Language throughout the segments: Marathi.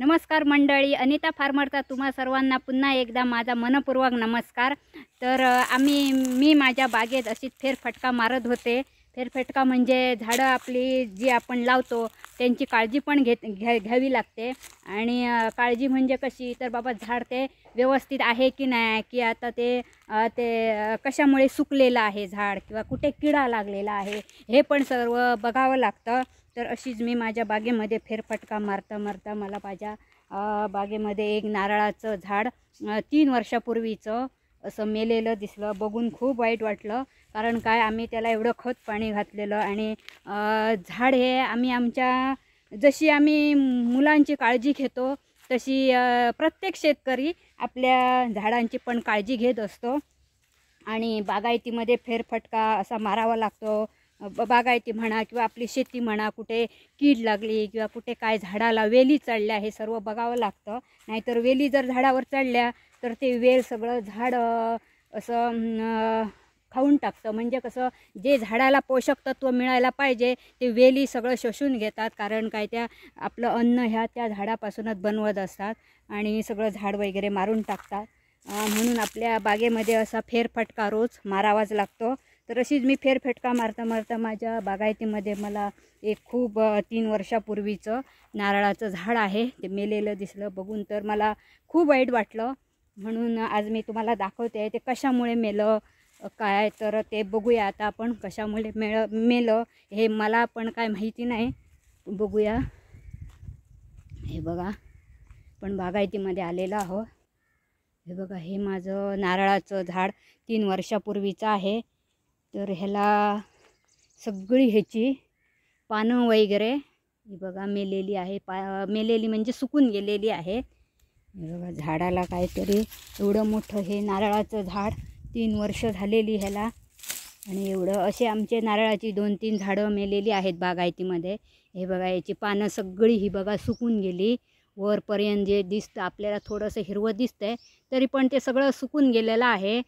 नमस्कार मंडळी अनिता फार्मरचा तुम्हा सर्वांना पुन्हा एकदा माझा मनपूर्वक नमस्कार तर आम्ही मी माझ्या बागेत अशीच फेरफटका मारत होते फेरफटका म्हणजे झाडं आपली जी आपण लावतो त्यांची काळजी पण घेत घ्या घ्यावी लागते आणि काळजी म्हणजे कशी तर बाबा झाड ते व्यवस्थित आहे की नाही की आता ते ते कशामुळे सुकलेलं आहे झाड किंवा कुठे किडा लागलेला आहे हे पण सर्व बघावं लागतं तर अशीच मी माझ्या बागेमध्ये फेरफटका मारता मारता मला माझ्या बागेमध्ये एक नारळाचं झाड तीन वर्षापूर्वीचं असं मेलेलं दिसलं बघून खूप वाईट वाटलं कारण काय आम्ही त्याला एवढं खत पाणी घातलेलं आणि झाड हे आम्ही आमच्या जशी आम्ही मुलांची काळजी घेतो तशी प्रत्येक शेतकरी आपल्या झाडांची पण काळजी घेत असतो आणि बागायतीमध्ये फेरफटका असा मारावा लागतो बागायती म्हणा किंवा आपली शेती म्हणा कुठे कीड लागली किंवा कुठे काय झाडाला वेली चढल्या हे सर्व बघावं लागतं नाहीतर वेली जर झाडावर चढल्या तर ते वेल सगळं झाड असं खाऊन टाकतं म्हणजे कसं जे झाडाला पोषक तत्व मिळायला पाहिजे ते वेली सगळं शोषून घेतात कारण काय त्या आपलं अन्न ह्या त्या झाडापासूनच बनवत असतात आणि सगळं झाड वगैरे मारून टाकतात म्हणून आपल्या बागेमध्ये असा फेरफटका रोज मारावाच लागतो तर अशीच मी फेरफेटका मारता मारता माझ्या बागायतीमध्ये मला एक खूप तीन वर्षापूर्वीचं नारळाचं झाड आहे ते मेलेलं दिसलं बघून तर मला खूप वाईट वाटलं म्हणून आज मी तुम्हाला दाखवते आहे ते कशामुळे मेलं काय तर ते बघूया आता आपण कशामुळे मेळ मेलं हे मला पण काय माहिती नाही बघूया हे बघा पण बागायतीमध्ये आलेलं आहो हे बघा हे माझं नारळाचं झाड तीन वर्षापूर्वीचं आहे तर ह्याला सगळी ह्याची पानं वगैरे ही बघा मेलेली आहे पा मेलेली म्हणजे सुकून गेलेली आहे बघा झाडाला काहीतरी एवढं मोठं हे नारळाचं झाड तीन वर्ष झालेली ह्याला आणि एवढं असे आमचे नारळाची दोन तीन झाडं मेलेली आहेत बागायतीमध्ये हे बघा याची पानं सगळी ही बघा सुकून गेली वरपर्यंत जे दिसतं आपल्याला थोडंसं हिरवं दिसतं तरी पण ते सगळं सुकून गेलेलं आहे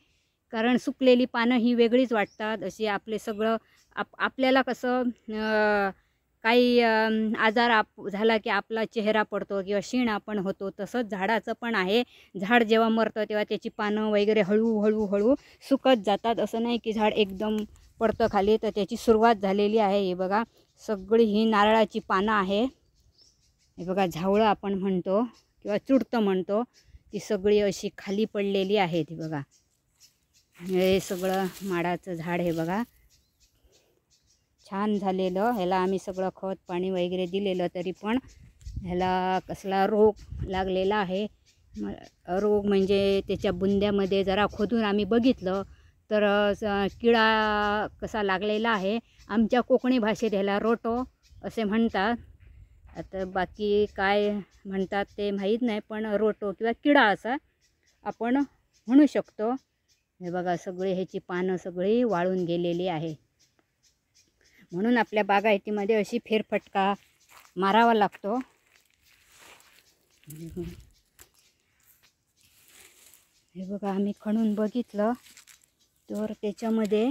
कारण सुकलेली पानं ही वेगळीच वाटतात अशी आपले सगळं आप आपल्याला कसं काही आजार आप झाला की आपला चेहरा पडतो किंवा शीण आपण होतो तसंच झाडाचं पण आहे झाड जेव्हा मरतं तेव्हा त्याची पानं वगैरे हळूहळू हळू सुकत जातात असं नाही की झाड एकदम पडतं खाली तर त्याची सुरुवात झालेली आहे हे बघा सगळी ही नारळाची पानं आहे हे बघा झावळं आपण म्हणतो किंवा चुडतं म्हणतो ती सगळी अशी खाली पडलेली आहेत हे बघा हे सगळं माडाचं झाड हे बघा छान झालेलं ह्याला आम्ही सगळं खत पाणी वगैरे दिलेलं तरी पण ह्याला कसला रोग लागलेला आहे रोग म्हणजे त्याच्या बुंद्यामध्ये जरा खोदून आम्ही बघितलं तर किडा कसा लागलेला आहे आमच्या कोकणी भाषेत ह्याला रोटो असे म्हणतात आता बाकी काय म्हणतात ते माहीत नाही पण रोटो किंवा किडा असा आपण म्हणू शकतो हे बघा सगळे ह्याची पानं सगळी वाळून गेलेली आहे म्हणून आपल्या बागायतीमध्ये अशी फेरफटका मारावा लागतो हे बघा आम्ही खणून बघितलं तर त्याच्यामध्ये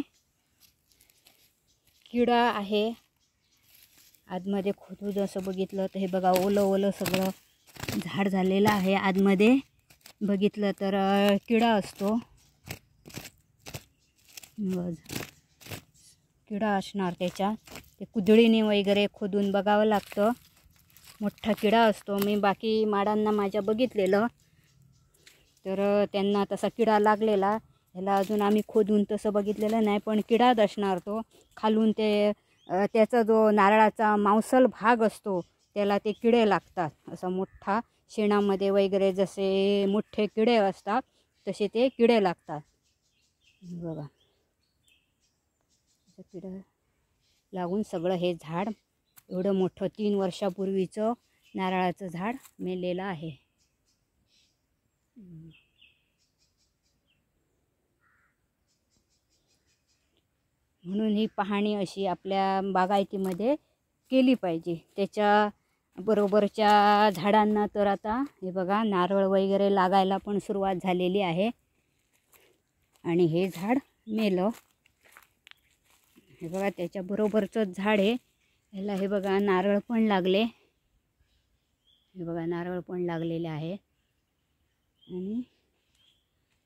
किडा आहे आतमध्ये खोदू जसं बघितलं तर हे बघा ओलं ओलं सगळं झाड झालेलं आहे आतमध्ये बघितलं तर किडा असतो किडा असणार त्याच्या ते कुदळीने वगैरे खोदून बघावं लागतं मोठा किडा असतो मी बाकी माडांना माझ्या बघितलेलं तर त्यांना तसा किडा लागलेला ह्याला अजून आम्ही खोदून तसं बघितलेलं नाही पण किडा दसणार तो खालून ते त्याचा जो नारळाचा मांसल भाग असतो त्याला ते किडे लागतात असा मोठा शेणामध्ये वगैरे जसे मोठे किडे असतात तसे ते किडे लागतात बघा तिकडं लागून सगळं हे झाड एवढं मोठं तीन वर्षापूर्वीचं नारळाचं झाड मेलेलं आहे म्हणून ही पाहणी अशी आपल्या बागायतीमध्ये केली पाहिजे त्याच्या बरोबरच्या झाडांना तर आता हे बघा नारळ वगैरे लागायला पण सुरुवात झालेली आहे आणि हे झाड मेलं हे बघा त्याच्याबरोबरचंच झाड आहे ह्याला हे बघा नारळ पण लागले हे बघा नारळ पण लागलेले आहे आणि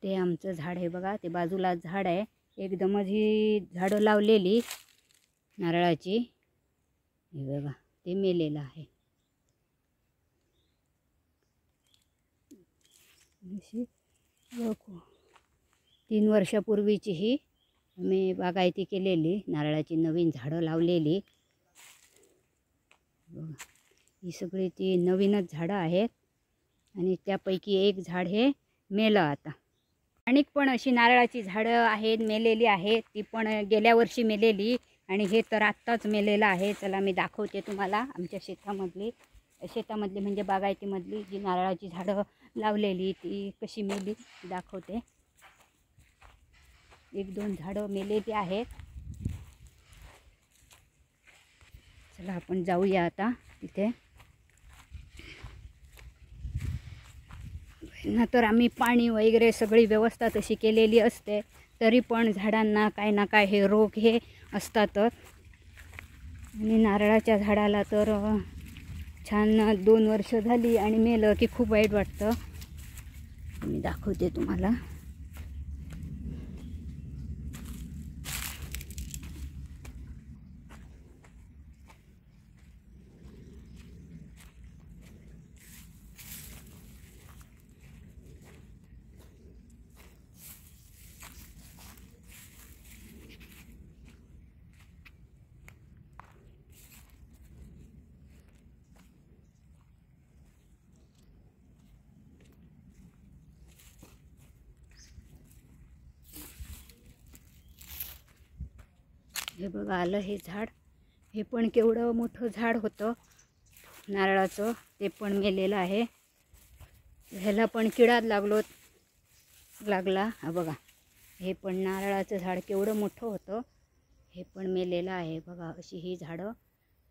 ते आमचं झाड आहे बघा ते बाजूला झाड आहे एकदमच ही झाडं लावलेली नारळाची हे बघा ते मेलेलं आहे तीन वर्षापूर्वीची ही मी बागायती केलेली नारळाची नवीन झाडं लावलेली ही सगळी ती नवीनच झाडं आहेत आणि त्यापैकी एक झाड हे मेलं आता आणि पण अशी नारळाची झाडं आहेत मेलेली आहेत ती पण गेल्या वर्षी मेलेली आणि हे तर आत्ताच मेलेलं आहे चला मी दाखवते तुम्हाला आमच्या शेतामधली शेतामधली म्हणजे बागायतीमधली जी नारळाची झाडं लावलेली ती कशी मेली दाखवते एक दोन झाडं मेलेली आहेत चला आपण जाऊया आता तिथे नंतर तर आम्ही पाणी वगैरे सगळी व्यवस्था तशी केलेली असते तरी पण झाडांना काय ना काय हे रोग हे असतातच आणि नारळाच्या झाडाला तर छान दोन वर्ष झाली आणि मेलं की खूप वाईट वाटतं मी दाखवते तुम्हाला हे बघा आलं हे झाड हे पण केवढं मोठं झाड होतं नारळाचं ते पण मेलेलं आहे ह्याला पण किडा लागलो लागला हा बघा हे पण नारळाचं झाड केवढं मोठं होतं हे पण मेलेलं आहे बघा अशी ही झाडं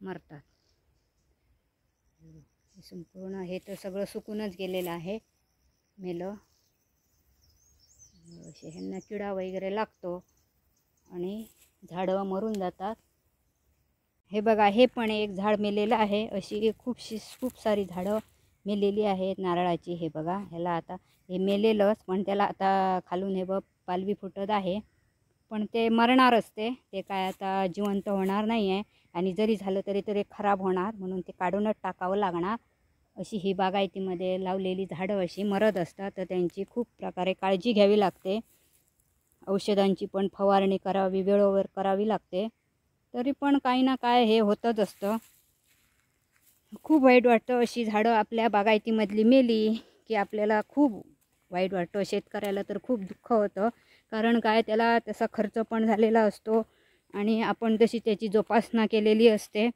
मरतात संपूर्ण हे तर सगळं सुकूनच गेलेलं आहे मेलं असे ह्यांना किडा वगैरे लागतो आणि झाडं मरून जातात हे बघा हे पण एक झाड मेलेलं आहे अशी खूपशी खूप सारी झाडं मेलेली आहेत नारळाची हे बघा ह्याला आता हे मेलेलंच पण त्याला आता खालून हे बघ पालवी फुटत आहे पण ते मरणारच ते ते काय आता जिवंत होणार नाही आहे आणि जरी झालं तरी तरी खराब होणार म्हणून ते काढूनच टाकावं लागणार अशी ही बागायतीमध्ये लावलेली झाडं अशी मरत असतात तर त्यांची खूप प्रकारे काळजी घ्यावी लागते औषधांची पण फवारणी करावी वेळोवेळ करावी लागते तरी पण काही ना काय हे होतच असतं खूप वाईट वाटतं अशी झाडं आपल्या बागायतीमधली मेली की आपल्याला खूप वाईट वाटतं शेतकऱ्याला तर खूप दुःख होतं कारण काय त्याला तसा खर्च पण झालेला असतो आणि आपण तशी त्याची जोपासना केलेली असते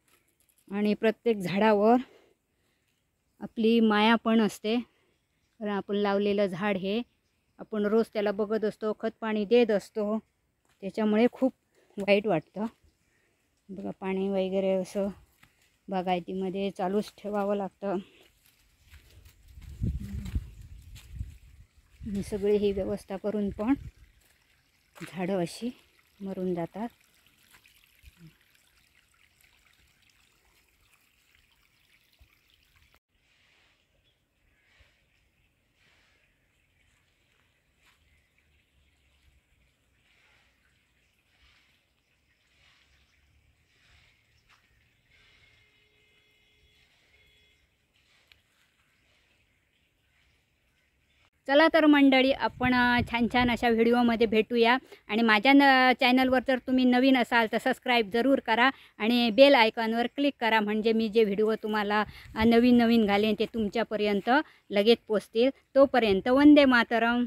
आणि प्रत्येक झाडावर आपली माया पण असते कारण आपण लावलेलं झाड हे आपण रोज त्याला बघत असतो खत पाणी देत असतो त्याच्यामुळे खूप वाईट वाटतं बघा पाणी वगैरे असं बागायतीमध्ये चालूच ठेवावं लागतं सगळी ही व्यवस्था करून पण झाडं अशी मरून जातात चला तर मंडळी आपण छान छान अशा व्हिडिओमध्ये भेटूया आणि माझ्या न चॅनलवर जर तुम्ही नवीन असाल तर सबस्क्राईब जरूर करा आणि बेल आयकॉनवर क्लिक करा म्हणजे मी जे व्हिडिओ तुम्हाला नवीन नवीन घालेन ते तुमच्यापर्यंत लगेच पोचतील तोपर्यंत वंदे मातरम